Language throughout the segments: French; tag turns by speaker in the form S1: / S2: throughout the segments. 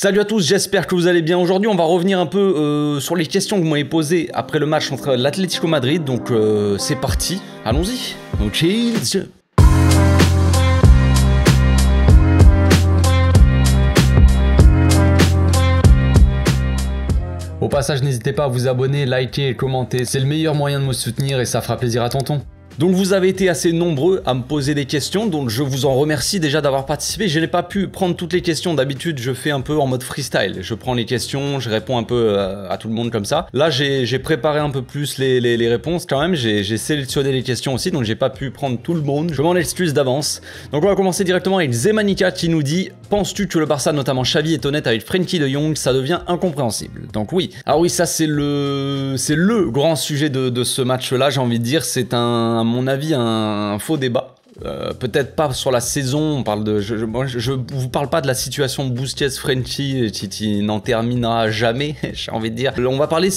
S1: Salut à tous, j'espère que vous allez bien. Aujourd'hui, on va revenir un peu euh, sur les questions que vous m'avez posées après le match entre l'Atlético Madrid. Donc, euh, c'est parti, allons-y. Au passage, n'hésitez pas à vous abonner, liker et commenter. C'est le meilleur moyen de me soutenir et ça fera plaisir à tonton. Donc vous avez été assez nombreux à me poser des questions, donc je vous en remercie déjà d'avoir participé. Je n'ai pas pu prendre toutes les questions, d'habitude je fais un peu en mode freestyle. Je prends les questions, je réponds un peu euh, à, tout le monde comme ça. Là j'ai préparé un peu plus les, réponses quand même, j'ai sélectionné les questions aussi, donc j'ai pas pu prendre tout le monde. Je m'en excuse d'avance. Donc on va commencer directement avec Zemanika qui nous dit « Penses-tu que le Barça, notamment Xavi, est honnête avec Frenkie de Jong Ça devient incompréhensible. » Donc oui. Ah oui, ça c'est le... c'est le grand sujet de ce match-là, j'ai envie de dire. C'est un mon avis, un, faux débat. Euh, peut-être pas sur la saison, on parle de, je, je, vous parle pas de la situation Busquets, Frenchy, qui, n'en terminera jamais, j'ai envie de dire. On va parler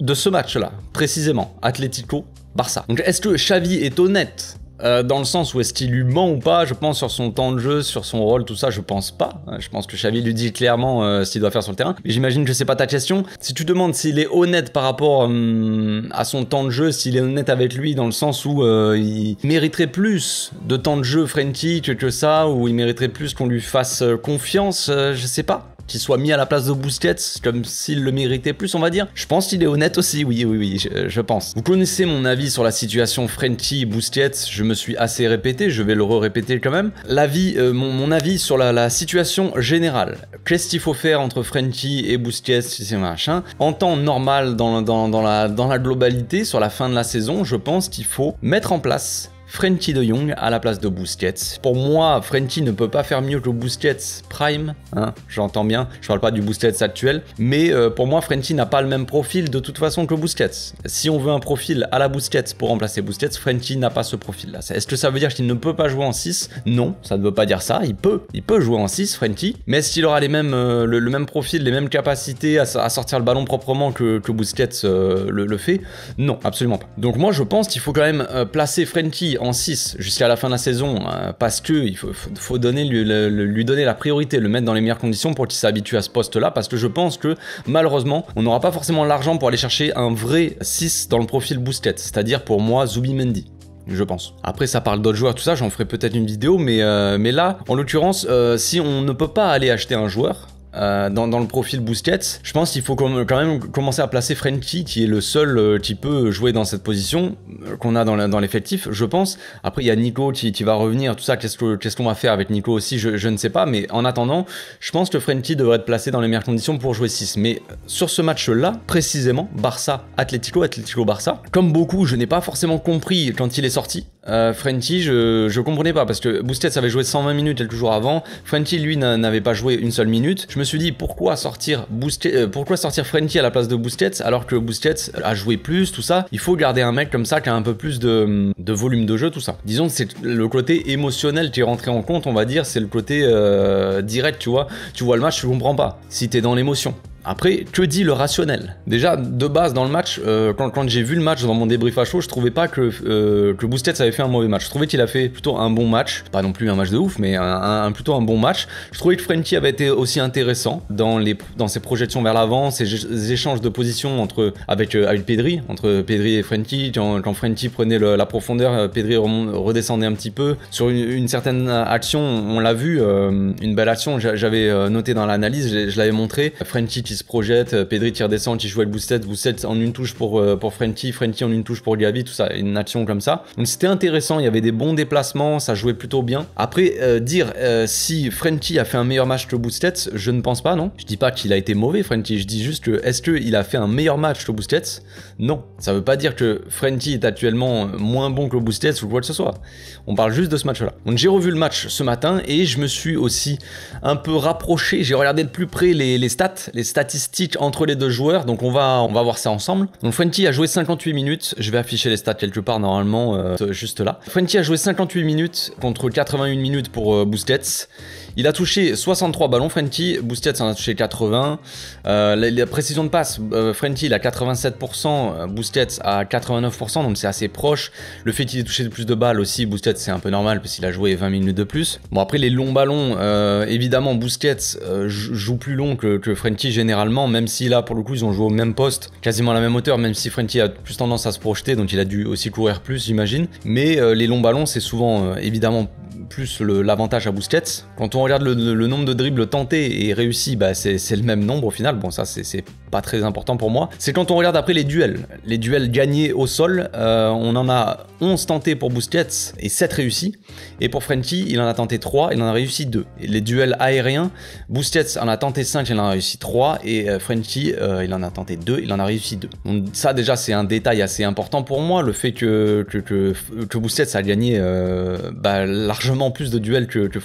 S1: de ce match-là, précisément, Atlético, Barça. Donc est-ce que Xavi est honnête euh, dans le sens où est-ce qu'il lui ment ou pas, je pense, sur son temps de jeu, sur son rôle, tout ça, je pense pas. Euh, je pense que Xavi lui dit clairement euh, ce qu'il doit faire sur le terrain. Mais j'imagine que sais pas ta question. Si tu demandes s'il est honnête par rapport à son temps de jeu, s'il est honnête avec lui, dans le sens où il mériterait plus de temps de jeu frantic que, que ça, ou il mériterait plus qu'on lui fasse confiance, je sais pas qu'il soit mis à la place de Busquets, comme s'il le méritait plus, on va dire. Je pense qu'il est honnête aussi, oui, oui, oui, je, pense. Vous connaissez mon avis sur la situation frenchy Busquets, je me suis assez répété, je vais le répéter quand même. L'avis, euh, mon, avis sur la, situation générale. Qu'est-ce qu'il faut faire entre Frenchy et Busquets, c'est machin En temps normal, dans, dans, la, dans la globalité, sur la fin de la saison, je pense qu'il faut mettre en place Frenkie de Jong à la place de Busquets. Pour moi, Frenkie ne peut pas faire mieux que Busquets Prime, hein, j'entends bien, je parle pas du Busquets actuel, mais euh, pour moi, Frenkie n'a pas le même profil de toute façon que Busquets. Si on veut un profil à la Busquets pour remplacer Busquets, Frenkie n'a pas ce profil-là. Est-ce que ça veut dire qu'il ne peut pas jouer en 6 Non, ça ne veut pas dire ça, il peut, il peut jouer en 6, Frenkie, mais s'il aura les mêmes, euh, le, même profil, les mêmes capacités à, sortir le ballon proprement que, que Busquets euh, le, fait Non, absolument pas. Donc moi, je pense qu'il faut quand même placer Frenkie en 6 jusqu'à la fin de la saison, euh, parce que il faut, donner, lui, donner la priorité, le mettre dans les meilleures conditions pour qu'il s'habitue à ce poste-là, parce que je pense que malheureusement, on n'aura pas forcément l'argent pour aller chercher un vrai 6 dans le profil Bousquet, c'est-à-dire pour moi Mendy je pense. Après, ça parle d'autres joueurs, tout ça, j'en ferai peut-être une vidéo, mais, euh, mais là, en l'occurrence, euh, si on ne peut pas aller acheter un joueur, euh, dans, le profil Busquets, je pense qu'il faut quand même commencer à placer Frenkie, qui est le seul euh, qui peut jouer dans cette position euh, qu'on a dans l'effectif, je pense. Après, il y a Nico qui, va revenir, tout ça, qu'est-ce qu'on va faire avec Nico aussi, je, je, ne sais pas. Mais en attendant, je pense que Frenkie devrait être placé dans les meilleures conditions pour jouer 6. Mais sur ce match-là, précisément, Barça, Atlético, Atlético Barça, comme beaucoup, je n'ai pas forcément compris quand il est sorti, euh, je, je comprenais pas parce que Bousquet avait joué 120 minutes quelques jours avant. Frenti lui, n'avait pas joué une seule minute. Je me suis dit pourquoi sortir Bousquet, euh, pourquoi sortir à la place de Bousquet alors que Bousquet a joué plus, tout ça. Il faut garder un mec comme ça qui a un peu plus de, volume de jeu, tout ça. Disons, que c'est le côté émotionnel qui est rentré en compte, on va dire. C'est le côté euh, direct, tu vois. Tu vois le match, tu comprends pas si t'es dans l'émotion. Après, que dit le rationnel Déjà, de base, dans le match, euh, quand, j'ai vu le match dans mon débrief à chaud, je trouvais pas que, euh, que avait fait un mauvais match. Je trouvais qu'il a fait plutôt un bon match. Pas non plus un match de ouf, mais un, plutôt un bon match. Je trouvais que Frenkie avait été aussi intéressant dans, les, dans ses projections vers l'avant, ses échanges de position entre, avec, euh, avec Pedri, entre Pedri et Frenkie. Quand, quand Frenkie prenait la profondeur, euh, Pedri redescendait un petit peu. Sur une, certaine action, on l'a vu, une belle action, j'avais noté dans l'analyse, je, je l'avais montré. Frenkie qui se projette. Euh, Pedri tire descente, il joue avec vous êtes en une touche pour, euh, pour Frenkie en une touche pour Gavi, tout ça, une action comme ça. Donc c'était intéressant, il y avait des bons déplacements, ça jouait plutôt bien. Après, euh, dire si Frenkie a fait un meilleur match que Bousquets, je ne pense pas, non. Je dis pas qu'il a été mauvais, Frenkie, je dis juste que est-ce qu'il a fait un meilleur match que Bousquets Non. Ça veut pas dire que Frenkie est actuellement moins bon que Bousquets ou quoi que ce soit. On parle juste de ce match-là. Donc j'ai revu le match ce matin et je me suis aussi un peu rapproché, j'ai regardé de plus près les, les stats, les stats statistiques entre les deux joueurs. Donc on va, on va voir ça ensemble. Donc Fuenti a joué 58 minutes. Je vais afficher les stats quelque part normalement euh, juste là. Fuenti a joué 58 minutes contre 81 minutes pour euh, Busquets. Il a touché 63 ballons, Frenty. Bousquet en a touché 80. Euh, la, précision de passe, euh, Frenkie il a 87%, Busquets à 89%, donc c'est assez proche. Le fait qu'il ait touché plus de balles aussi, Bousquet c'est un peu normal parce qu'il a joué 20 minutes de plus. Bon, après, les longs ballons, euh, évidemment, Bousquet joue plus long que, que généralement, même si là, pour le coup, ils ont joué au même poste, quasiment à la même hauteur, même si Frenkie a plus tendance à se projeter, donc il a dû aussi courir plus, j'imagine. Mais les longs ballons, c'est souvent, évidemment, plus l'avantage à Bousquet Quand on on regarde le, nombre de dribbles tentés et réussis, bah, c'est le même nombre au final. Bon, ça, c'est pas très important pour moi, c'est quand on regarde après les duels. Les duels gagnés au sol, euh, on en a 11 tentés pour Busquets et 7 réussis. Et pour Frenkie, il en a tenté 3, il en a réussi 2. Et les duels aériens, Busquets en a tenté 5, il en a réussi 3. Et euh, euh, il en a tenté 2, il en a réussi 2. Donc ça déjà, c'est un détail assez important pour moi, le fait que, que, que, que a gagné euh, bah, largement plus de duels que, que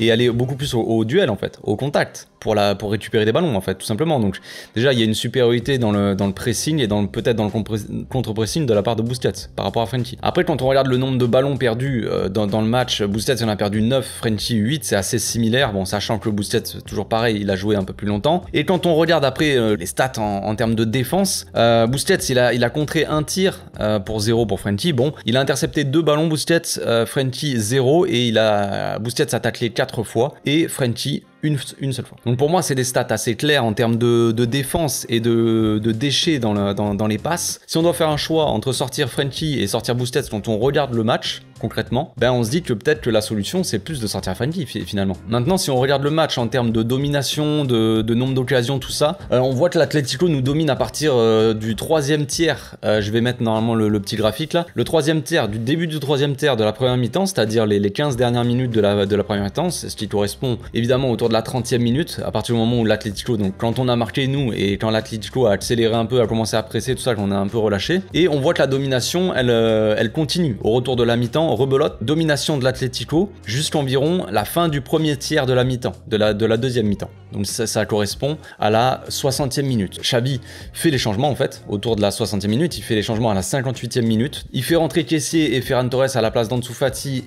S1: et aller beaucoup plus au, duel en fait, au contact, pour, la, pour récupérer des ballons en fait, tout simplement. Donc déjà, il y a une supériorité dans le, dans le pressing et dans peut-être dans le contre-pressing de la part de Busquets par rapport à Frenkie. Après, quand on regarde le nombre de ballons perdus euh, dans, le match, Busquets en a perdu 9, Frenkie 8, c'est assez similaire. Bon, sachant que le toujours pareil, il a joué un peu plus longtemps. Et quand on regarde après euh, les stats en, termes de défense, euh, il a, contré un tir euh, pour 0 pour Frenkie. Bon, il a intercepté deux ballons Busquets, Frenkie 0 et il a Busquets a taclé 4 fois et Frenkie une, seule fois. Donc pour moi, c'est des stats assez claires en termes de, défense et de, déchets dans, dans, les passes. Si on doit faire un choix entre sortir Frenchy et sortir Boosted quand on regarde le match, concrètement, ben on se dit que peut-être que la solution c'est plus de sortir Frankie finalement. Maintenant, si on regarde le match en termes de domination, de, nombre d'occasions, tout ça, euh, on voit que l'Atletico nous domine à partir euh, du troisième tiers. Euh, je vais mettre normalement le, petit graphique là. Le troisième tiers, du début du troisième tiers de la première mi-temps, c'est-à-dire les, 15 dernières minutes de la, de la première mi-temps, ce qui correspond évidemment autour de la 30e minute, à partir du moment où l'Atletico, donc quand on a marqué nous et quand l'Atletico a accéléré un peu, a commencé à presser, tout ça, qu'on a un peu relâché. Et on voit que la domination, elle, elle continue au retour de la mi-temps rebelote, domination de l'Atlético jusqu'environ la fin du premier tiers de la mi-temps, de la, deuxième mi-temps. Donc ça, correspond à la 60e minute. Xavi fait les changements en fait, autour de la 60e minute, il fait les changements à la 58e minute. Il fait rentrer Kessier et Ferran Torres à la place d'Ansu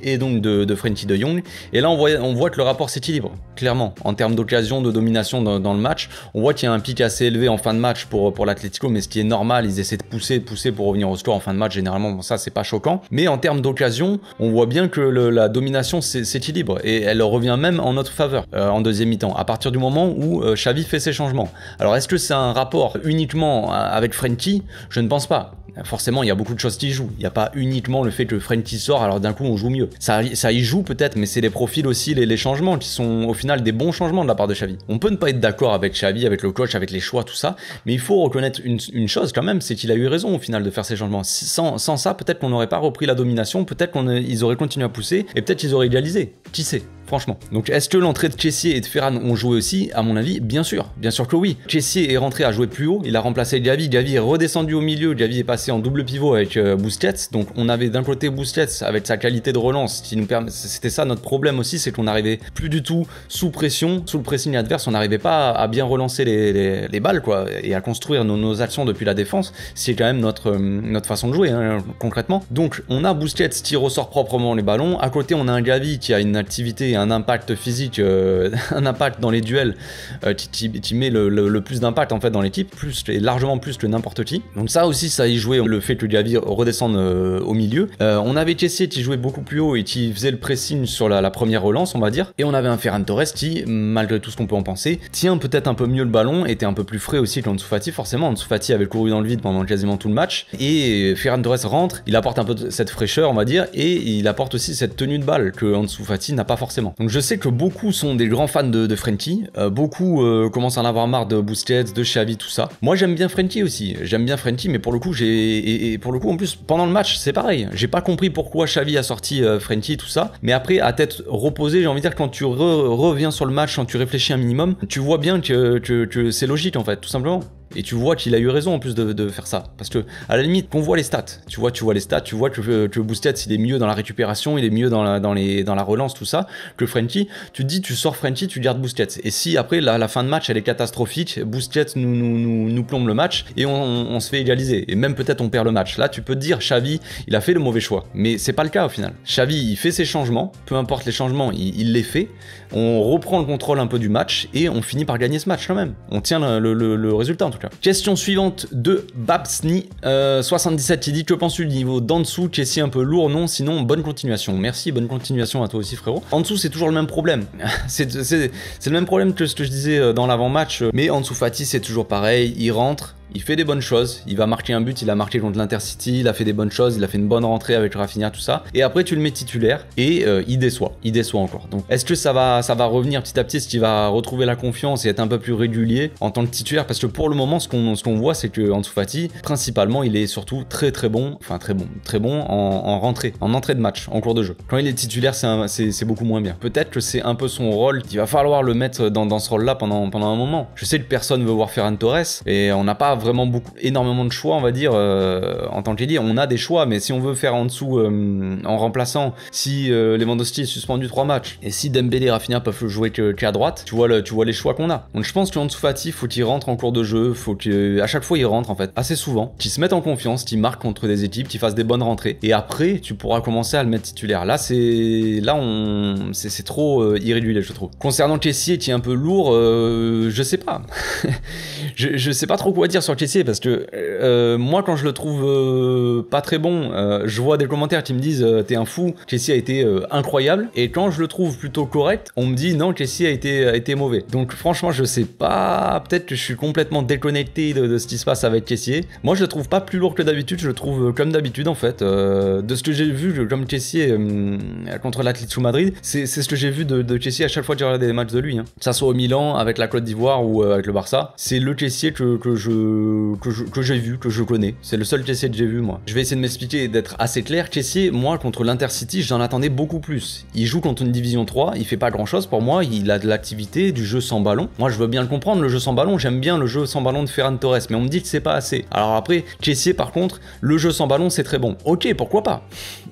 S1: et donc de, de Frenkie de Jong. Et là on voit, que le rapport s'équilibre, clairement, en termes d'occasion, de domination dans, le match. On voit qu'il y a un pic assez élevé en fin de match pour, pour l'Atlético, mais ce qui est normal, ils essaient de pousser, pousser pour revenir au score en fin de match, généralement ça c'est pas choquant. Mais en termes d'occasion, on voit bien que la domination s'équilibre et elle revient même en notre faveur euh, en deuxième mi-temps, à partir du moment où euh, Xavi fait ses changements. Alors est-ce que c'est un rapport uniquement hein, avec Frenkie Je ne pense pas forcément, il y a beaucoup de choses qui jouent. Il n'y a pas uniquement le fait que Frenkie sort, alors d'un coup, on joue mieux. Ça, ça y joue peut-être, mais c'est les profils aussi, les, changements qui sont au final des bons changements de la part de Xavi. On peut ne pas être d'accord avec Xavi, avec le coach, avec les choix, tout ça, mais il faut reconnaître une, chose quand même, c'est qu'il a eu raison au final de faire ces changements. Sans, sans ça, peut-être qu'on n'aurait pas repris la domination, peut-être qu'ils euh, auraient continué à pousser, et peut-être qu'ils auraient égalisé. Qui sait donc est-ce que l'entrée de Chessier et de Ferran ont joué aussi À mon avis, bien sûr. Bien sûr que oui. Chessier est rentré à jouer plus haut, il a remplacé Gavi, Gavi est redescendu au milieu, Gavi est passé en double pivot avec euh, Busquets, donc on avait d'un côté Busquets avec sa qualité de relance qui nous permet, c'était ça notre problème aussi, c'est qu'on n'arrivait plus du tout sous pression, sous le pressing adverse, on n'arrivait pas à bien relancer les, balles quoi, et à construire nos, actions depuis la défense, c'est quand même notre, euh, notre façon de jouer hein, concrètement. Donc on a Busquets qui ressort proprement les ballons, à côté on a un Gavi qui a une activité un impact physique, euh, un impact dans les duels, euh, qui met le, plus d'impact en fait dans l'équipe, plus et largement plus que n'importe qui. Donc ça aussi, ça y jouait le fait que Gavi redescende euh, au milieu. on avait Kessie qui jouait beaucoup plus haut et qui faisait le pressing sur la, première relance, on va dire. Et on avait un Ferran Torres qui, malgré tout ce qu'on peut en penser, tient peut-être un peu mieux le ballon, était un peu plus frais aussi que Fati. Forcément, Ansu avait couru dans le vide pendant quasiment tout le match. Et Ferran Torres rentre, il apporte un peu cette fraîcheur, on va dire, et il apporte aussi cette tenue de balle que Ansu n'a pas forcément. Donc je sais que beaucoup sont des grands fans de, de Frenkie, euh, beaucoup euh, commencent à en avoir marre de Busquets, de Xavi, tout ça. Moi j'aime bien Frenkie aussi, j'aime bien Frenkie, mais pour le coup j'ai et, pour le coup en plus pendant le match c'est pareil, j'ai pas compris pourquoi Xavi a sorti euh, Frenkie tout ça, mais après à tête reposée j'ai envie de dire quand tu reviens sur le match, quand tu réfléchis un minimum, tu vois bien que c'est logique en fait tout simplement. Et tu vois qu'il a eu raison en plus de, faire ça. Parce que, à la limite, qu'on voit les stats. Tu vois, tu vois les stats, tu vois que, que, il est mieux dans la récupération, il est mieux dans la, dans les, dans la relance, tout ça, que Frenkie. Tu te dis, tu sors Frenkie, tu gardes Busquets. Et si après, la, fin de match, elle est catastrophique, Busquets nous, nous, nous, plombe le match et on, se fait égaliser. Et même peut-être on perd le match. Là, tu peux te dire, Xavi, il a fait le mauvais choix. Mais c'est pas le cas au final. Xavi, il fait ses changements, peu importe les changements, il, les fait. On reprend le contrôle un peu du match et on finit par gagner ce match quand même. On tient le, le résultat en tout cas. Question suivante de Babsni77 euh, qui dit Que penses-tu du niveau d'en dessous si un peu lourd, non Sinon, bonne continuation. Merci, bonne continuation à toi aussi, frérot. En dessous, c'est toujours le même problème. c'est le même problème que ce que je disais euh, dans l'avant-match. Euh, mais en dessous, Fati, c'est toujours pareil. Il rentre, il fait des bonnes choses, il va marquer un but, il a marqué contre l'Intercity, il a fait des bonnes choses, il a fait une bonne rentrée avec Rafinha, tout ça. Et après, tu le mets titulaire et euh, il déçoit, il déçoit encore. Donc, est-ce que ça va, ça va revenir petit à petit, est-ce qu'il va retrouver la confiance et être un peu plus régulier en tant que titulaire Parce que pour le moment, ce qu'on ce qu'on voit, c'est que principalement, il est surtout très très bon, enfin très bon, très bon en, rentrée, en entrée de match, en cours de jeu. Quand il est titulaire, c'est beaucoup moins bien. Peut-être que c'est un peu son rôle, qu'il va falloir le mettre dans, dans ce rôle-là pendant, pendant un moment. Je sais que personne veut voir Ferran Torres et on n'a pas vraiment beaucoup, énormément de choix, on va dire, euh, en tant que On a des choix, mais si on veut faire en dessous, euh, en remplaçant, si euh, Lewandowski est suspendu 3 matchs, et si Dembélé et Rafinha peuvent jouer qu'à droite, tu vois, tu vois les choix qu'on a. Donc je pense Fatih il faut qu'il rentre en cours de jeu, faut qu'à chaque fois il rentre, en fait, assez souvent, qu'il se mette en confiance, qu'il marque contre des équipes, qu'il fasse des bonnes rentrées, et après, tu pourras commencer à le mettre titulaire. Là, c'est... Là, on... C'est trop euh, irréduit je trouve. Concernant Kessier, qui est un peu lourd, je sais pas. je, je sais pas trop quoi dire sur Kessier parce que euh, moi, quand je le trouve euh, pas très bon, euh, je vois des commentaires qui me disent T'es un fou, Kessier a été incroyable. Et quand je le trouve plutôt correct, on me dit Non, Kessier a été, a été mauvais. Donc, franchement, je sais pas. Peut-être que je suis complètement déconnecté de, ce qui se passe avec Kessier Moi, je le trouve pas plus lourd que d'habitude. Je le trouve comme d'habitude, en fait. de ce que j'ai vu, comme Kessié contre l'Atlético Madrid, c'est ce que j'ai vu de, de à chaque fois que j'ai regardé des matchs de lui. Hein. ça soit au Milan, avec la Côte d'Ivoire ou avec le Barça. C'est le Kessier que, que je que, j'ai vu, que je connais. C'est le seul caissier que j'ai vu, moi. Je vais essayer de m'expliquer et d'être assez clair. Caissier, moi, contre l'Intercity, j'en attendais beaucoup plus. Il joue contre une Division 3, il fait pas grand chose. Pour moi, il a de l'activité, du jeu sans ballon. Moi, je veux bien le comprendre, le jeu sans ballon. J'aime bien le jeu sans ballon de Ferran Torres, mais on me dit que c'est pas assez. Alors après, caissier, par contre, le jeu sans ballon, c'est très bon. Ok, pourquoi pas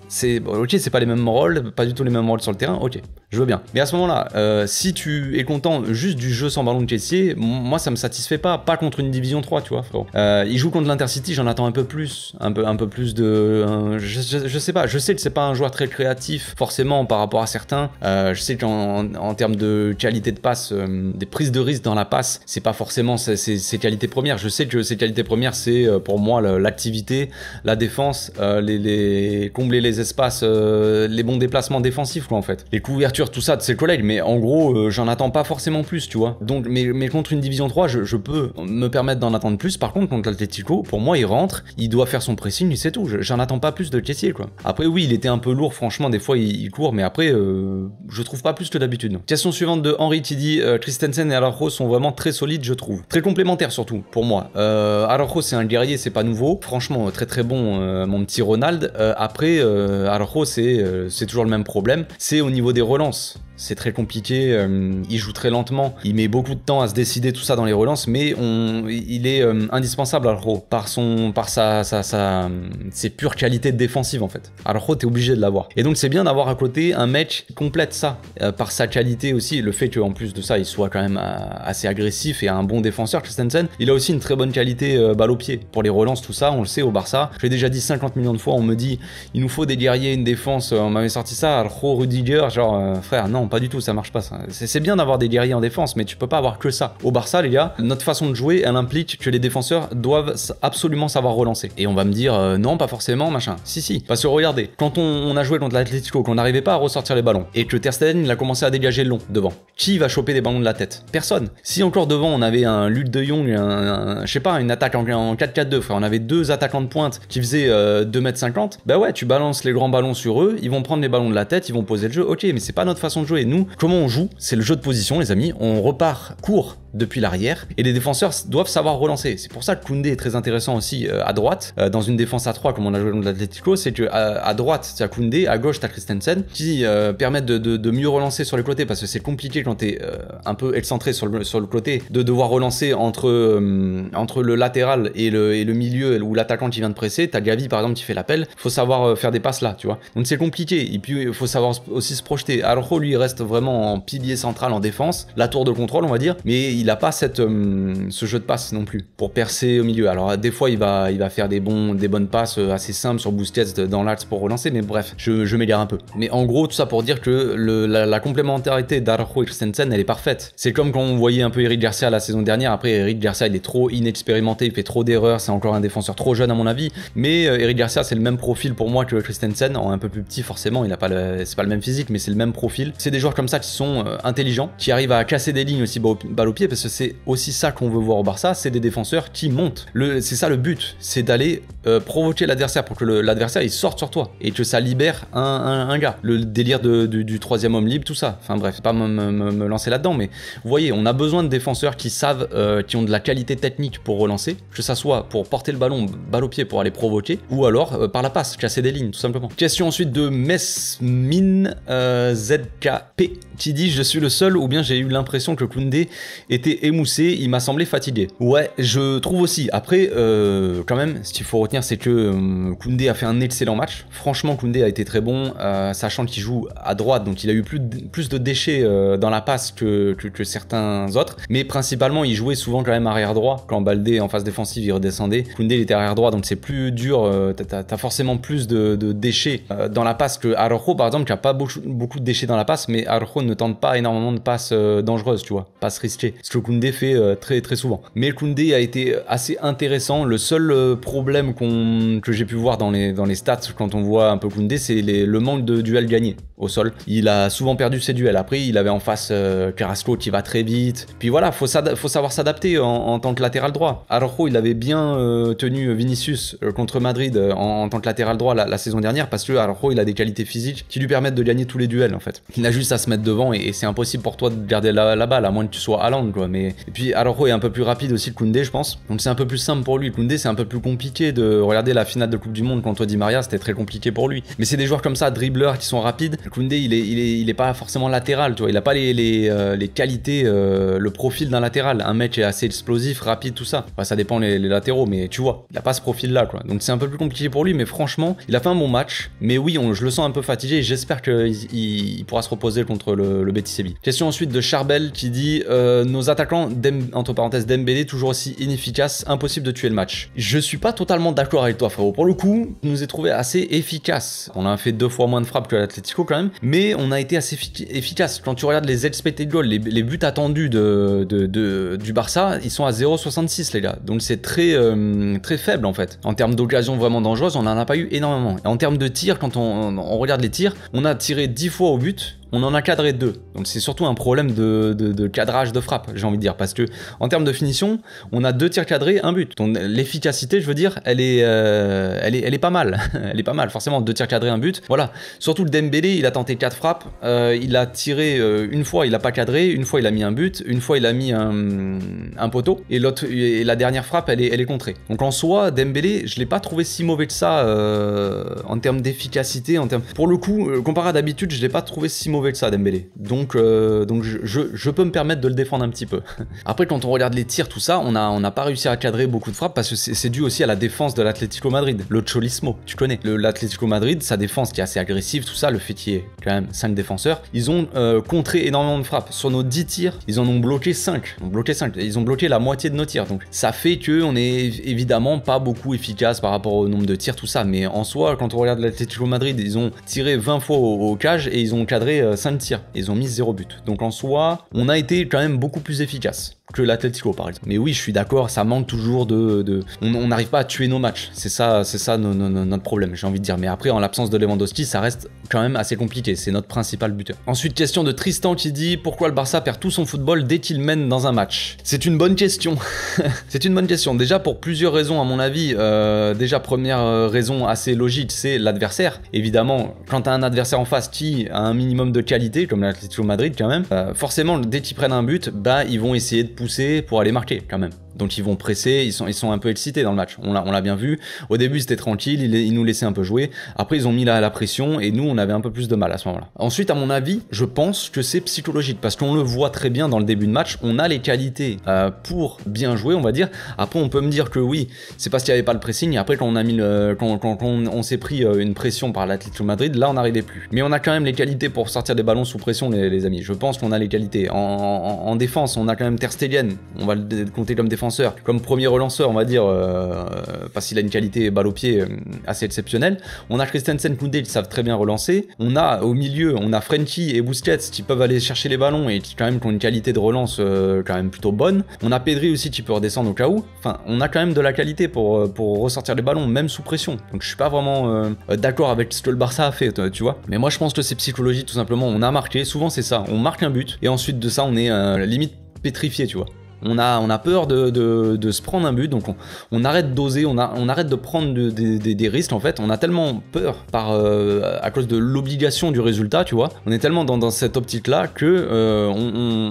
S1: c'est ok, c'est pas les mêmes rôles, pas du tout les mêmes rôles sur le terrain, ok je veux bien. Mais à ce moment-là, euh, si tu es content juste du jeu sans ballon de chessier moi ça me satisfait pas, pas contre une division 3, tu vois, euh, il joue contre l'Intercity, j'en attends un peu plus, un peu, un peu plus de, je, sais pas, je sais que c'est pas un joueur très créatif forcément par rapport à certains. Euh, je sais qu'en en, termes de qualité de passe, des prises de risque dans la passe, c'est pas forcément ses, qualités premières. Je sais que ses qualités premières, c'est pour moi l'activité, la défense, les, combler les espaces, les bons déplacements défensifs quoi en fait, les couvertures tout ça de ses collègues, mais en gros, euh, j'en attends pas forcément plus, tu vois. Donc, mais, mais contre une division 3, je, peux me permettre d'en attendre plus. Par contre, contre l'Atletico, pour moi, il rentre, il doit faire son pressing, c'est tout. J'en attends pas plus de caissier, quoi. Après, oui, il était un peu lourd, franchement, des fois, il, court, mais après, euh, je trouve pas plus que d'habitude. Question suivante de Henri Tidi, dit euh, Christensen et Araujo sont vraiment très solides, je trouve. Très complémentaires, surtout, pour moi. Euh, c'est un guerrier, c'est pas nouveau. Franchement, très très bon, mon petit Ronald. après, Araujo, c'est toujours le même problème. C'est au niveau des relances mãos. c'est très compliqué, euh, il joue très lentement, il met beaucoup de temps à se décider tout ça dans les relances, mais il est euh, indispensable à par, son, par sa, sa, sa, ses pures qualités défensives en fait. tu t'es obligé de l'avoir. Et donc c'est bien d'avoir à côté un match qui complète ça, euh, par sa qualité aussi, le fait qu'en plus de ça, il soit quand même assez agressif et un bon défenseur, Christensen, il a aussi une très bonne qualité balle au pied. Pour les relances, tout ça, on le sait au Barça, je l'ai déjà dit 50 millions de fois, on me dit, il nous faut des guerriers, une défense, on m'avait sorti ça, Roh, Rudiger, genre, frère, non, pas du tout, ça marche pas. C'est bien d'avoir des guerriers en défense, mais tu peux pas avoir que ça. Au Barça, les gars, notre façon de jouer, elle implique que les défenseurs doivent absolument savoir relancer. Et on va me dire, euh, non, pas forcément, machin. Si, si, parce que regardez, quand on, a joué contre l'Atlético, qu'on n'arrivait pas à ressortir les ballons, et que Ter Stegen, il a commencé à dégager le long, devant, qui va choper des ballons de la tête Personne. Si encore devant, on avait un lutte de Young, un, je sais pas, une attaque en, 4-4-2, on avait deux attaquants de pointe qui faisaient 2m50, euh, bah ouais, tu balances les grands ballons sur eux, ils vont prendre les ballons de la tête, ils vont poser le jeu, ok, mais c'est pas notre façon de jouer et nous, comment on joue. C'est le jeu de position, les amis. On repart court depuis l'arrière. Et les défenseurs doivent savoir relancer. C'est pour ça que Koundé est très intéressant aussi euh, à droite. Euh, dans une défense à 3, comme on a joué dans l'Atletico, c'est que euh, à, droite, tu as Koundé, à gauche, tu as Christensen, qui permettent de, mieux relancer sur les côtés parce que c'est compliqué quand tu es un peu excentré sur le, sur le côté de devoir relancer entre, entre le latéral et le, milieu ou l'attaquant qui vient de presser. Tu as Gavi par exemple qui fait l'appel. Faut savoir faire des passes là, tu vois. Donc c'est compliqué. Et puis il faut savoir aussi se projeter. alors lui il reste vraiment en pilier central en défense, la tour de contrôle on va dire, mais il il n'a pas cette, euh, ce jeu de passe non plus pour percer au milieu. Alors des fois, il va, il va faire des, bons, des bonnes passes euh, assez simples sur Boosted dans l'axe pour relancer, mais bref, je, je m'égare un peu. Mais en gros, tout ça pour dire que la, complémentarité d'Arjo et Christensen, elle est parfaite. C'est comme quand on voyait un peu Eric Garcia la saison dernière. Après, Eric Garcia, il est trop inexpérimenté, il fait trop d'erreurs, c'est encore un défenseur trop jeune à mon avis. Mais euh, Eric Garcia, c'est le même profil pour moi que Christensen, en un peu plus petit forcément, il n'a pas c'est pas le même physique, mais c'est le même profil. C'est des joueurs comme ça qui sont intelligents, qui arrivent à casser des lignes aussi balle au pied parce que c'est aussi ça qu'on veut voir au Barça, c'est des défenseurs qui montent. C'est ça le but, c'est d'aller euh, provoquer l'adversaire pour que l'adversaire il sorte sur toi et que ça libère un, gars. Le délire du, troisième homme libre, tout ça. Enfin bref, pas me, lancer là-dedans, mais vous voyez, on a besoin de défenseurs qui savent, euh, qui ont de la qualité technique pour relancer, que ça soit pour porter le ballon, balle au pied pour aller provoquer, ou alors euh, par la passe, casser des lignes, tout simplement. Question ensuite de Mesmin ZKP qui dit Je suis le seul ou bien j'ai eu l'impression que Koundé est émoussé, il m'a semblé fatigué. Ouais, je trouve aussi. Après, euh, quand même, ce qu'il faut retenir, c'est que euh, Koundé a fait un excellent match. Franchement, Koundé a été très bon, euh, sachant qu'il joue à droite, donc il a eu plus de, plus de déchets dans la passe que, certains autres. Mais principalement, il jouait souvent quand même arrière droit. Quand Baldé en phase défensive, il redescendait. Koundé, il était arrière droit, donc c'est plus dur. Tu as forcément plus de, déchets dans la passe que Arojo par exemple, qui a pas beaucoup, de déchets dans la passe, mais Arojo ne tente pas énormément de passes dangereuses, tu vois, passes risquées que Koundé fait euh, très très souvent. Mais Koundé a été assez intéressant. Le seul euh, problème qu'on que j'ai pu voir dans les, dans les stats quand on voit un peu Koundé, c'est le manque de duels gagnés au sol. Il a souvent perdu ses duels. Après, il avait en face euh, Carrasco qui va très vite. Puis voilà, faut, faut savoir s'adapter en, tant que latéral droit. Arrojo, il avait bien euh, tenu euh, Vinicius contre Madrid en, tant que latéral droit la, saison dernière parce que Arrojo, il a des qualités physiques qui lui permettent de gagner tous les duels en fait. Il n'a juste à se mettre devant et, c'est impossible pour toi de garder la, balle à moins que tu sois à l'angle quoi. Mais et puis Arrojo est un peu plus rapide aussi que Koundé, je pense. Donc c'est un peu plus simple pour lui. Koundé, c'est un peu plus compliqué de regarder la finale de Coupe du Monde contre Di Maria, c'était très compliqué pour lui. Mais c'est des joueurs comme ça, dribbleurs qui sont rapides Koundé, il est, il est, il est, pas forcément latéral, tu vois. Il a pas les, les, euh, les qualités, euh, le profil d'un latéral. Un mec est assez explosif, rapide, tout ça. Enfin, ça dépend les, latéraux, mais tu vois, il a pas ce profil-là, quoi. Donc c'est un peu plus compliqué pour lui, mais franchement, il a fait un bon match. Mais oui, on, je le sens un peu fatigué j'espère qu'il il, pourra se reposer contre le, le Question ensuite de Charbel qui dit euh, Nos attaquants, entre parenthèses, Dembélé, toujours aussi inefficaces, impossible de tuer le match. Je suis pas totalement d'accord avec toi, frérot. Pour le coup, nous est trouvé assez efficace. On a fait deux fois moins de frappes que l'Atletico quand même mais on a été assez efficace. Quand tu regardes les expected goals, les, les buts attendus de, du Barça, ils sont à 0,66 les gars. Donc c'est très, euh, très faible en fait. En termes d'occasions vraiment dangereuses, on n'en a pas eu énormément. Et en termes de tirs, quand on, on regarde les tirs, on a tiré 10 fois au but on en a cadré deux. Donc c'est surtout un problème de, cadrage de frappe, j'ai envie de dire, parce que en termes de finition, on a deux tirs cadrés, un but. L'efficacité, je veux dire, elle est, euh, elle est, elle est pas mal. elle est pas mal, forcément, deux tirs cadrés, un but. Voilà. Surtout le Dembélé, il a tenté quatre frappes, euh, il a tiré euh, une fois, il n'a pas cadré, une fois il a mis un but, une fois il a mis un, poteau, et l'autre, et la dernière frappe, elle est, elle est contrée. Donc en soi, Dembélé, je l'ai pas trouvé si mauvais que ça en termes d'efficacité, en termes. Pour le coup, comparé à d'habitude, je l'ai pas trouvé si mauvais que ça, Dembélé. Donc, euh, donc je, je, peux me permettre de le défendre un petit peu. Après, quand on regarde les tirs, tout ça, on n'a on a pas réussi à cadrer beaucoup de frappes parce que c'est dû aussi à la défense de l'Atlético Madrid. Le Cholismo, tu connais. L'Atlético Madrid, sa défense qui est assez agressive, tout ça, le fait qu'il y ait quand même 5 défenseurs, ils ont euh, contré énormément de frappes. Sur nos 10 tirs, ils en ont bloqué 5. Ils ont bloqué 5. Ils ont bloqué la moitié de nos tirs. Donc, ça fait que on est évidemment pas beaucoup efficace par rapport au nombre de tirs, tout ça. Mais en soi, quand on regarde l'Atlético Madrid, ils ont tiré 20 fois au cage et ils ont cadré euh, 5 euh, tirs. Ils ont mis 0 but. Donc en soi, on a été quand même beaucoup plus efficace que l'Atletico, par exemple. Mais oui, je suis d'accord, ça manque toujours de. On n'arrive pas à tuer nos matchs. C'est ça, c'est ça notre problème, j'ai envie de dire. Mais après, en l'absence de Lewandowski, ça reste quand même assez compliqué. C'est notre principal buteur. Ensuite, question de Tristan qui dit pourquoi le Barça perd tout son football dès qu'il mène dans un match. C'est une bonne question. c'est une bonne question. Déjà pour plusieurs raisons à mon avis. Euh, déjà première euh, raison assez logique, c'est l'adversaire. Évidemment, quand t'as un adversaire en face qui a un minimum de qualité, comme l'Atletico Madrid quand même, euh, forcément dès qu'ils prennent un but, bah ils vont essayer de pousser pour aller marquer quand même. Donc ils vont presser, ils sont, ils sont un peu excités dans le match. On l'a bien vu. Au début, c'était tranquille, ils, ils, nous laissaient un peu jouer. Après, ils ont mis la, pression et nous, on avait un peu plus de mal à ce moment-là. Ensuite, à mon avis, je pense que c'est psychologique parce qu'on le voit très bien dans le début de match. On a les qualités euh, pour bien jouer, on va dire. Après, on peut me dire que oui, c'est parce qu'il n'y avait pas le pressing. Et après, quand on a mis le, quand, on, s'est pris euh, une pression par l'Atlético Madrid, là, on n'arrivait plus. Mais on a quand même les qualités pour sortir des ballons sous pression, les, amis. Je pense qu'on a les qualités. En, défense, on a quand même Ter On va le compter comme défense comme premier relanceur, on va dire, euh, euh, parce qu'il a une qualité balle au pied euh, assez exceptionnelle. On a Christensen, Koundé qui savent très bien relancer. On a au milieu, on a Frenkie et Busquets qui peuvent aller chercher les ballons et qui quand même ont une qualité de relance quand même plutôt bonne. On a Pedri aussi qui peut redescendre au cas où. Enfin, on a quand même de la qualité pour, pour ressortir les ballons, même sous pression. Donc je suis pas vraiment d'accord avec ce que le Barça a fait, tu vois. Mais moi je pense que c'est psychologie tout simplement. On a marqué, souvent c'est ça. On marque un but et ensuite de ça on est limite pétrifié, tu vois. On a, on a peur de, se prendre un but, donc on, on arrête d'oser, on, on arrête de prendre des risques en fait. On a tellement peur par, euh, à cause de l'obligation du résultat, tu vois. On est tellement dans, cette optique-là que euh,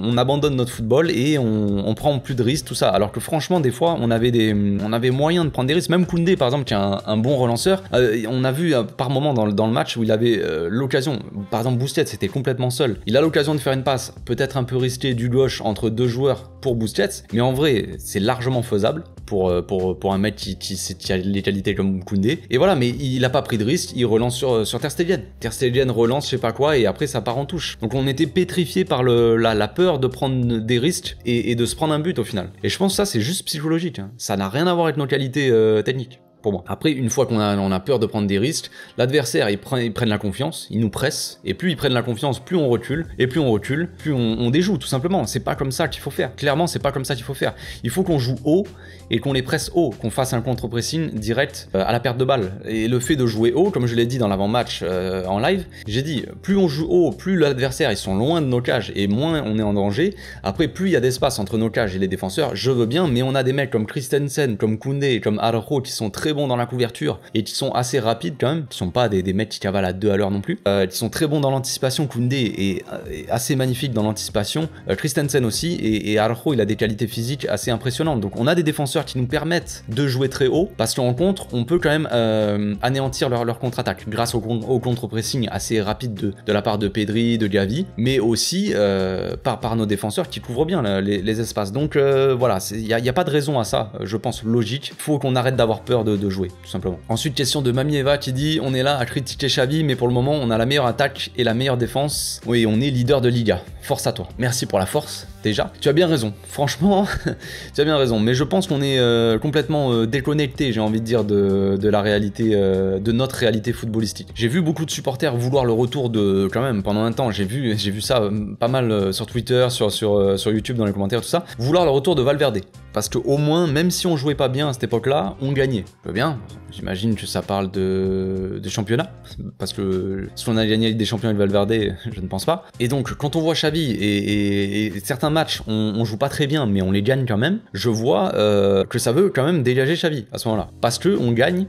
S1: on, abandonne notre football et on, prend plus de risques, tout ça. Alors que franchement, des fois, on avait, des, on avait moyen de prendre des risques. Même Koundé, par exemple, qui est un, bon relanceur, euh, on a vu par moment dans, le match où il avait l'occasion, par exemple, Boustet c'était complètement seul. Il a l'occasion de faire une passe, peut-être un peu risquée du gauche entre deux joueurs pour Busquets, mais en vrai, c'est largement faisable pour, euh, pour, pour un mec qui, qui, a les qualités comme Koundé. Et voilà, mais il n'a pas pris de risque, il relance sur, euh, sur Ter Stegen. Ter relance, je sais pas quoi, et après ça part en touche. Donc on était pétrifié par le, la, peur de prendre des risques et, de se prendre un but au final. Et je pense ça, c'est juste psychologique. Hein. Ça n'a rien à voir avec nos qualités euh, techniques. Après, une fois qu'on a, a peur de prendre des risques, l'adversaire, il, prennent la confiance, il nous presse, et plus ils prennent la confiance, plus on recule, et plus on recule, plus on, déjoue, tout simplement. C'est pas comme ça qu'il faut faire. Clairement, c'est pas comme ça qu'il faut faire. Il faut qu'on joue haut et qu'on les presse haut, qu'on fasse un contre-pressing direct euh, à la perte de balle. Et le fait de jouer haut, comme je l'ai dit dans l'avant-match euh, en live, j'ai dit, plus on joue haut, plus l'adversaire, ils sont loin de nos cages, et moins on est en danger. Après, plus il y a d'espace entre nos cages et les défenseurs, je veux bien, mais on a des mecs comme Christensen, comme Kounde, comme Araujo qui sont très très bons dans la couverture et qui sont assez rapides quand même, qui sont pas des, des mecs qui cavalent à deux à l'heure non plus, euh, qui sont très bons dans l'anticipation. Koundé est, assez magnifique dans l'anticipation, euh, Christensen aussi, et, et, il a des qualités physiques assez impressionnantes. Donc on a des défenseurs qui nous permettent de jouer très haut parce qu'en contre, on peut quand même euh, anéantir leur, leur contre-attaque grâce au, au contre-pressing assez rapide de, de, la part de Pedri, de Gavi, mais aussi euh, par, par nos défenseurs qui couvrent bien les, espaces. Donc voilà, il n'y a, a, pas de raison à ça, je pense, logique. Faut qu'on arrête d'avoir peur de, de jouer, tout simplement. Ensuite, question de Mamieva qui dit On est là à critiquer Xavi, mais pour le moment, on a la meilleure attaque et la meilleure défense. Oui, on est leader de Liga. Force à toi. Merci pour la force. Déjà, tu as bien raison. Franchement, tu as bien raison. Mais je pense qu'on est euh, complètement euh, déconnecté, j'ai envie de dire, de, la réalité, euh, de notre réalité footballistique. J'ai vu beaucoup de supporters vouloir le retour de, quand même, pendant un temps, j'ai vu, j'ai vu ça pas mal sur Twitter, sur, sur, sur YouTube, dans les commentaires, tout ça, vouloir le retour de Valverde. Parce que au moins, même si on jouait pas bien à cette époque-là, on gagnait. Peu eh bien. J'imagine que ça parle de, de championnat. Parce que si on a gagné des champions avec Valverde, je ne pense pas. Et donc, quand on voit Xavi et certains match, on, joue pas très bien, mais on les gagne quand même, je vois euh, que ça veut quand même dégager vie, à ce moment-là. Parce que on gagne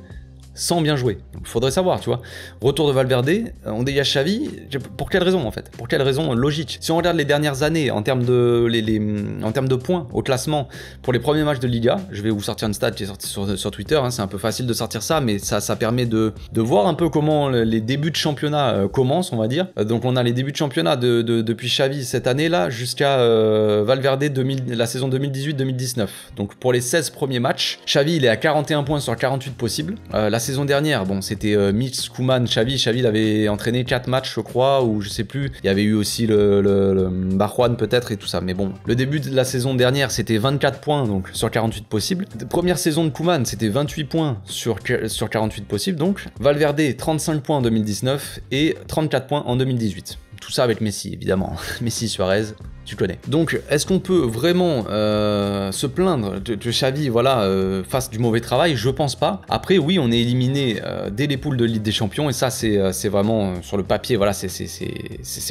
S1: sans bien jouer. Il faudrait savoir, tu vois. Retour de Valverde, euh, on dégage Xavi, pour quelle raison en fait Pour quelle raison logique Si on regarde les dernières années en termes de, mm, en de points au classement pour les premiers matchs de Liga, je vais vous sortir une stat qui est sortie sur, sur Twitter, hein, c'est un peu facile de sortir ça, mais ça, ça permet de, voir un peu comment les débuts de championnat euh, commencent, on va dire. Euh, donc on a les débuts de championnat de, depuis Xavi cette année-là jusqu'à Valverde 2000, la saison 2018-2019. Donc pour les 16 premiers matchs, Xavi il est à 41 points sur 48 possibles. la saison dernière. Bon, c'était euh, Kuman, Xavi. Xavi avait entraîné quatre matchs, je crois, ou je sais plus. Il y avait eu aussi le, le, peut-être et tout ça. Mais bon, le début de la saison dernière, c'était 24 points donc sur 48 possibles. Première saison de Kuman, c'était 28 points sur, sur 48 possibles donc. Valverde, 35 points en 2019 et 34 points en 2018 tout ça avec Messi, évidemment. Messi, Suarez, tu connais. Donc, est-ce qu'on peut vraiment euh, se plaindre de, Xavi, voilà, euh, face du mauvais travail Je pense pas. Après, oui, on est éliminé euh, dès les poules de Ligue des Champions, et ça, c'est vraiment sur le papier, voilà, c'est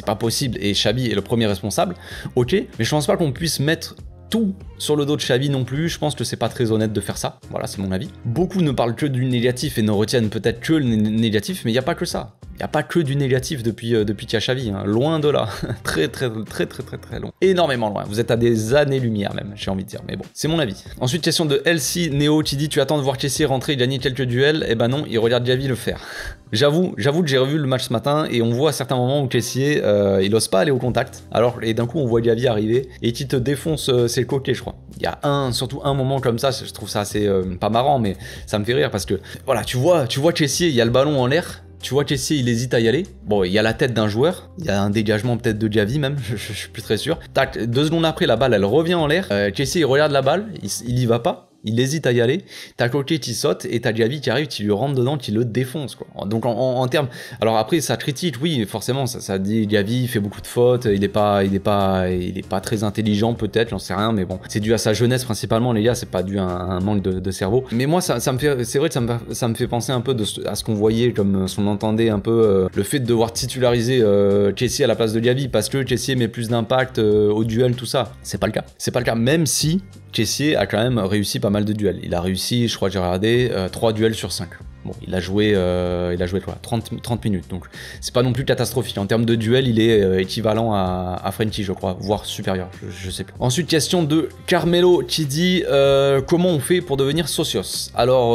S1: pas possible. Et Xavi est le premier responsable, ok, mais je pense pas qu'on puisse mettre tout sur le dos de Xavi non plus, je pense que c'est pas très honnête de faire ça, voilà c'est mon avis. Beaucoup ne parlent que du négatif et ne retiennent peut-être que le négatif, mais il n'y a pas que ça. Il n'y a pas que du négatif depuis, euh, depuis qu'il y a Xavi, hein. loin de là, très très très très très très long. Énormément loin, vous êtes à des années-lumière même, j'ai envie de dire, mais bon, c'est mon avis. Ensuite, question de Elsie Neo qui dit tu attends de voir Kessier rentrer et gagner quelques duels, et eh ben non, il regarde Xavi le faire. J'avoue, j'avoue que j'ai revu le match ce matin et on voit à certains moments où Kessier euh, il ose pas aller au contact. Alors et d'un coup on voit Gavi arriver et qui te défonce euh, ses c'est coquet, je crois. Il y a un, surtout un moment comme ça, je trouve ça assez euh, pas marrant, mais ça me fait rire parce que voilà, tu vois, tu vois Chessier, il y a le ballon en l'air, tu vois Chessier, il hésite à y aller. Bon, il y a la tête d'un joueur, il y a un dégagement peut-être de Javi même, je, suis plus très sûr. Tac, deux secondes après, la balle, elle revient en l'air. Euh, il regarde la balle, il y va pas il hésite à y aller, t'as Coquet qui saute et t'as Gavi qui arrive, qui lui rentre dedans, qui le défonce. Quoi. Donc en, termes, alors après ça critique, oui forcément, ça, ça dit Gavi fait beaucoup de fautes, il est pas, il est pas, il est pas très intelligent peut-être, j'en sais rien, mais bon, c'est dû à sa jeunesse principalement les gars, c'est pas dû à un, manque de, cerveau. Mais moi ça, me fait, c'est vrai que ça me, fait penser un peu à ce qu'on voyait comme ce entendait un peu euh, le fait de devoir titulariser euh, à la place de Gavi parce que Chessie met plus d'impact euh, au duel tout ça. C'est pas le cas, c'est pas le cas. Même si Caissier a quand même réussi pas mal de duels. Il a réussi, je crois que j'ai regardé, 3 duels sur 5. Bon, il a joué, euh, il a joué quoi, 30, 30 minutes, donc c'est pas non plus catastrophique. En termes de duel, il est euh, équivalent à, à je crois, voire supérieur, je, sais plus. Ensuite, question de Carmelo qui dit euh, Comment on fait pour devenir socios Alors,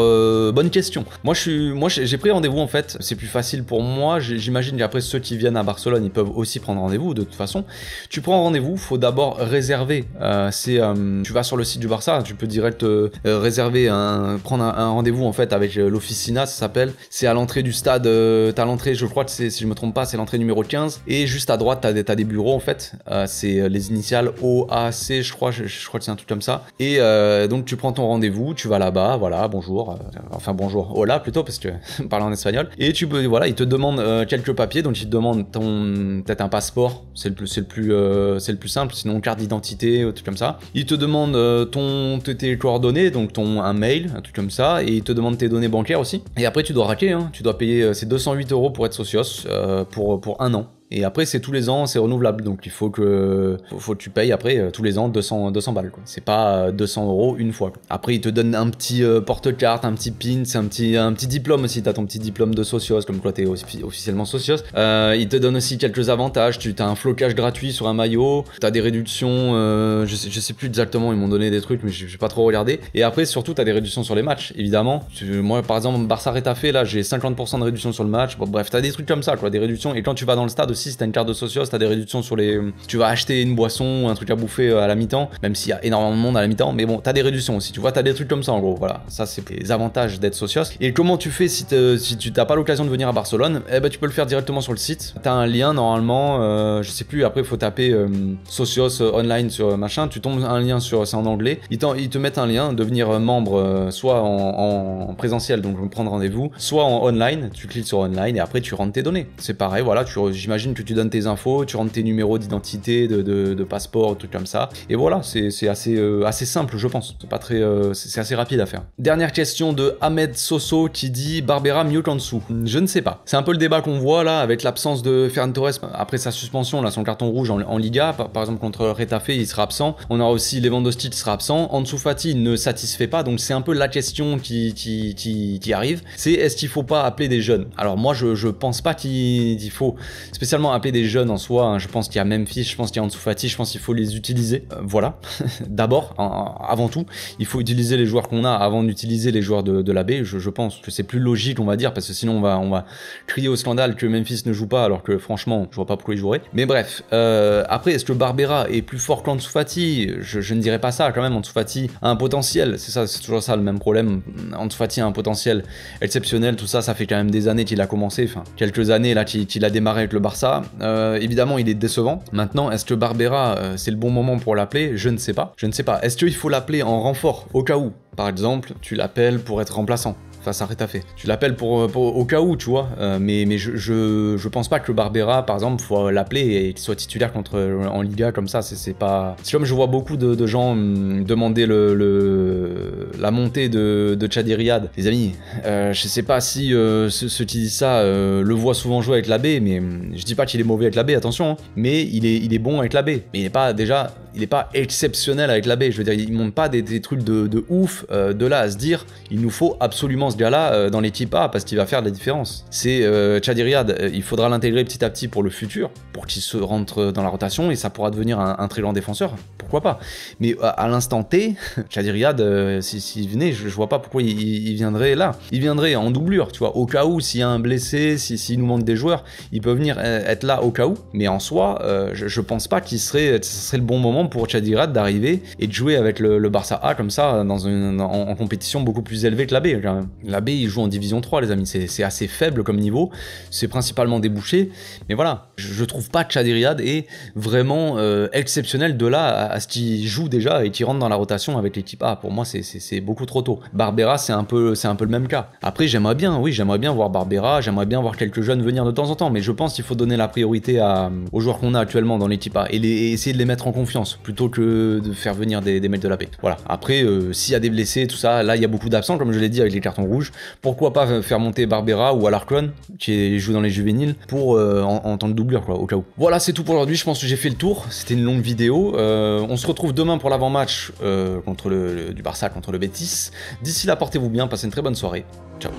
S1: bonne question. Moi, je suis, moi, j'ai pris rendez-vous en fait, c'est plus facile pour moi. J'imagine qu'après ceux qui viennent à Barcelone, ils peuvent aussi prendre rendez-vous de toute façon. Tu prends rendez-vous, faut d'abord réserver. c'est, tu vas sur le site du Barça, tu peux direct euh, euh, réserver un, prendre un, rendez-vous en fait avec euh, l'Officina, ça s'appelle. C'est à l'entrée du stade, euh, t'as l'entrée, je crois que c'est, si je me trompe pas, c'est l'entrée numéro 15. Et juste à droite, t'as des, des bureaux en fait. c'est les initiales OAC, je crois, je, crois que c'est un truc comme ça. Et donc tu prends ton rendez-vous, tu vas là-bas, voilà, bonjour, enfin bonjour, hola plutôt parce que parle en espagnol. Et tu peux, voilà, ils te demandent quelques papiers, donc ils te demandent ton, peut-être un passeport, c'est le plus, c'est le plus, c'est le plus simple, sinon carte d'identité, tout comme ça. Ils te demandent euh, ton, tes coordonnées, donc ton, un mail, un truc comme ça, et il te demande tes données bancaires aussi. Et après, tu dois raquer, hein. tu dois payer euh, ces 208 euros pour être socios euh, pour, pour un an. Et après, c'est tous les ans, c'est renouvelable. Donc il faut que, faut que tu payes après euh, tous les ans 200, 200 balles. C'est pas 200 euh, euros une fois. Après, ils te donnent un petit euh, porte-carte, un petit pin, un petit, un petit diplôme aussi. T'as ton petit diplôme de socios, comme quoi t'es officiellement socios. Euh, ils te donnent aussi quelques avantages. Tu as un flocage gratuit sur un maillot. T'as des réductions. je, sais, je sais plus exactement, ils m'ont donné des trucs, mais j'ai pas trop regardé. Et après, surtout, t'as des réductions sur les matchs, évidemment. Moi, par exemple, Barça retafé là, j'ai 50% de réduction sur le match. Bon, bref, t'as des trucs comme ça, quoi, des réductions. Et quand tu vas dans le stade, si si t'as une carte de socios, t'as des réductions sur les. Tu vas acheter une boisson ou un truc à bouffer euh, à la mi-temps, même s'il y a énormément de monde à la mi-temps, mais bon, t'as des réductions aussi. Tu vois, t'as des trucs comme ça en gros. Voilà, ça c'est les avantages d'être socios. Et comment tu fais si, tu n'as pas l'occasion de venir à Barcelone Eh ben, tu peux le faire directement sur le site. as un lien normalement, euh, je sais plus. Après, il faut taper euh, socios online sur machin. Tu tombes un lien sur, c'est en anglais. Ils, te mettent un lien, devenir membre, soit en, présentiel, donc prendre rendez-vous, soit en online. Tu cliques sur online et après tu rentres tes données. C'est pareil, voilà. Tu, j'imagine que tu donnes tes infos, tu rentres tes numéros d'identité, de, de, de, passeport, trucs comme ça. Et voilà, c'est assez, euh, assez simple, je pense. C'est pas très, euh, c'est assez rapide à faire. Dernière question de Ahmed Soso qui dit Barbera mieux qu'en dessous. Je ne sais pas. C'est un peu le débat qu'on voit là avec l'absence de Ferran Torres après sa suspension, là, son carton rouge en, Liga, par, exemple contre Retafe, il sera absent. On aura aussi Lewandowski qui sera absent. Ansu Fati ne satisfait pas, donc c'est un peu la question qui, qui, qui, arrive. C'est est-ce qu'il faut pas appeler des jeunes Alors moi, je, je pense pas qu'il faut spécialement appeler des jeunes en soi. Hein. Je pense qu'il y a Memphis, je pense qu'il y a Ansu je pense qu'il faut les utiliser. Euh, voilà. D'abord, avant tout, il faut utiliser les joueurs qu'on a avant d'utiliser les joueurs de, de la B. Je, pense que c'est plus logique, on va dire, parce que sinon on va, on va crier au scandale que Memphis ne joue pas, alors que franchement, je vois pas pourquoi il jouerait. Mais bref, euh, après, est-ce que Barbera est plus fort qu'Ansu je, ne dirais pas ça quand même. Ansu a un potentiel, c'est ça, c'est toujours ça le même problème. Ansu a un potentiel exceptionnel, tout ça, ça fait quand même des années qu'il a commencé, enfin quelques années là qu'il a démarré avec le Barça euh, évidemment, il est décevant. Maintenant, est-ce que Barbera, euh, c'est le bon moment pour l'appeler Je ne sais pas. Je ne sais pas. Est-ce qu'il faut l'appeler en renfort, au cas où Par exemple, tu l'appelles pour être remplaçant s'arrête à fait. Tu l'appelles euh, pour, au cas où, tu vois, euh, mais, mais je, je, je, pense pas que Barbera, par exemple, faut l'appeler et, qu'il soit titulaire contre, euh, en Liga comme ça, c'est pas... C'est comme je vois beaucoup de, gens hum, demander le, la montée de, de Les amis, euh, je sais pas si ceux, qui disent ça le voient souvent jouer avec la mais hum, je dis pas qu'il est mauvais avec la attention, hein. mais il est, il est bon avec la Mais il est pas, déjà, il est pas exceptionnel avec la B, je veux dire, il monte pas des, trucs de, de ouf, de là à se dire, il nous faut absolument se gars-là euh, dans l'équipe A parce qu'il va faire la différence. C'est euh, euh, il faudra l'intégrer petit à petit pour le futur, pour qu'il se rentre dans la rotation et ça pourra devenir un, très grand défenseur, pourquoi pas. Mais euh, à, l'instant T, Chadir euh, s'il venait, je, vois pas pourquoi il, viendrait là. Il viendrait en doublure, tu vois, au cas où, s'il y a un blessé, s'il si, nous manque des joueurs, il peut venir être là au cas où. Mais en soi, je, pense pas qu'il serait, ce serait le bon moment pour Chadiriad d'arriver et de jouer avec le, Barça A comme ça dans une, en compétition beaucoup plus élevée que la B quand même la B, joue en division 3, les amis. C'est assez faible comme niveau. C'est principalement débouché. Mais voilà, je, trouve pas que est vraiment euh, exceptionnel de là à, ce qu'il joue déjà et qu'il rentre dans la rotation avec l'équipe A. Pour moi, c'est beaucoup trop tôt. Barbera, c'est un, peu, un peu le même cas. Après, j'aimerais bien, oui, j'aimerais bien voir Barbera, j'aimerais bien voir quelques jeunes venir de temps en temps. Mais je pense qu'il faut donner la priorité aux joueurs qu'on a actuellement dans l'équipe A et, essayer de les mettre en confiance plutôt que de faire venir des, des mecs de la paix. Voilà. Après, euh, s'il y a des blessés, tout ça, là, il y a beaucoup d'absents, comme je l'ai dit, avec les cartons rouge. Pourquoi pas faire monter Barbera ou Alarcon, qui joue dans les juvéniles, pour euh, en, tant que doublure, quoi, au cas où. Voilà, c'est tout pour aujourd'hui. Je pense que j'ai fait le tour. C'était une longue vidéo. Euh, on se retrouve demain pour l'avant-match euh, contre du Barça contre le Betis. D'ici là, portez-vous bien. Passez une très bonne soirée. Ciao.